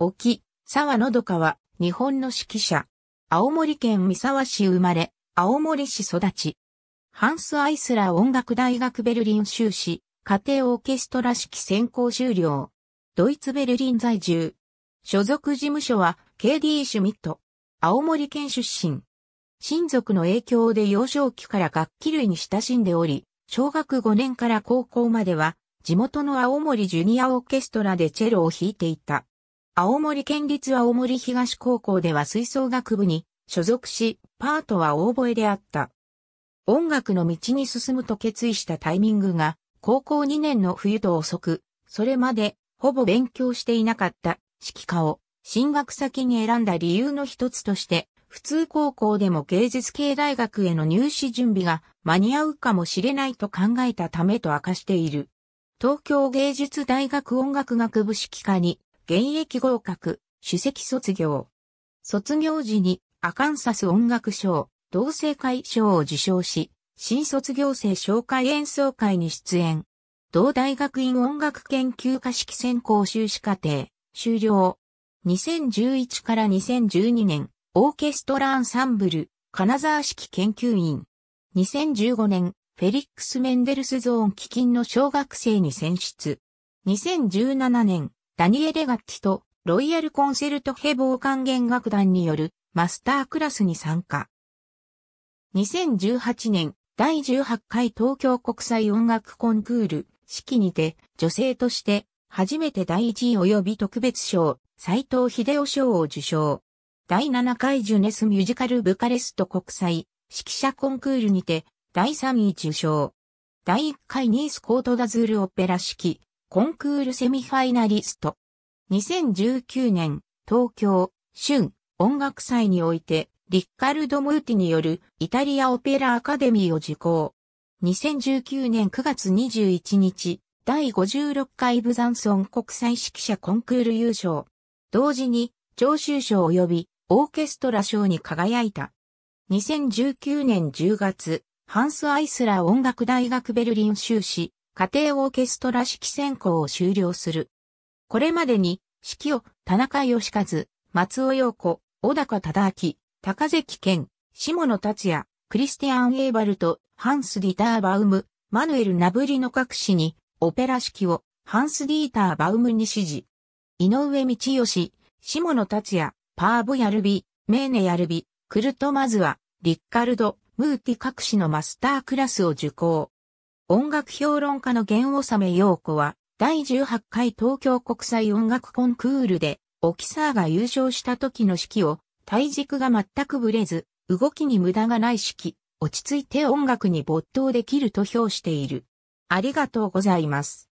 沖、沢のどかは、日本の指揮者。青森県三沢市生まれ、青森市育ち。ハンス・アイスラー音楽大学ベルリン修士、家庭オーケストラ式専攻修了。ドイツベルリン在住。所属事務所は KD シュミット。青森県出身。親族の影響で幼少期から楽器類に親しんでおり、小学5年から高校までは地元の青森ジュニアオーケストラでチェロを弾いていた。青森県立青森東高校では吹奏楽部に所属し、パートは大声であった。音楽の道に進むと決意したタイミングが、高校2年の冬と遅く、それまで、ほぼ勉強していなかった、指揮科を、進学先に選んだ理由の一つとして、普通高校でも芸術系大学への入試準備が間に合うかもしれないと考えたためと明かしている。東京芸術大学音楽学部指揮科に現役合格、主席卒業。卒業時にアカンサス音楽賞、同性会賞を受賞し、新卒業生紹介演奏会に出演。同大学院音楽研究科式専攻修士課程、終了。2011から2012年、オーケストラアンサンブル、金沢式研究員。2015年、フェリックス・メンデルスゾーン基金の小学生に選出。2017年、ダニエレ・ガッチとロイヤル・コンセルト・ヘボー管弦楽団によるマスタークラスに参加。2018年第18回東京国際音楽コンクール式にて女性として初めて第1位及び特別賞斎藤秀夫賞を受賞。第7回ジュネスミュージカルブカレスト国際指揮者コンクールにて第3位受賞。第1回ニースコートダズールオペラ式コンクールセミファイナリスト。2019年、東京、春、音楽祭において、リッカルド・ムーティによるイタリアオペラアカデミーを受講。2019年9月21日、第56回ブザンソン国際指揮者コンクール優勝。同時に、聴衆賞及びオーケストラ賞に輝いた。2019年10月、ハンス・アイスラー音楽大学ベルリン修士、家庭オーケストラ指揮専攻を終了する。これまでに、指揮を田中義和、松尾陽子、小高忠明、高関健、下野達也、クリスティアン・エーバルト、ハンス・ディター・バウム、マヌエル・ナブリの各紙に、オペラ指揮をハンス・ディーター・バウムに指示。井上道義、下野達也、パーブ・ヤルビ、メーネ・ヤルビ、クルト・マズは、リッカルド、ムーティ各紙のマスタークラスを受講。音楽評論家の源納陽子は、第18回東京国際音楽コンクールで、オキサーが優勝した時の式を、体軸が全くぶれず、動きに無駄がない式、落ち着いて音楽に没頭できると評している。ありがとうございます。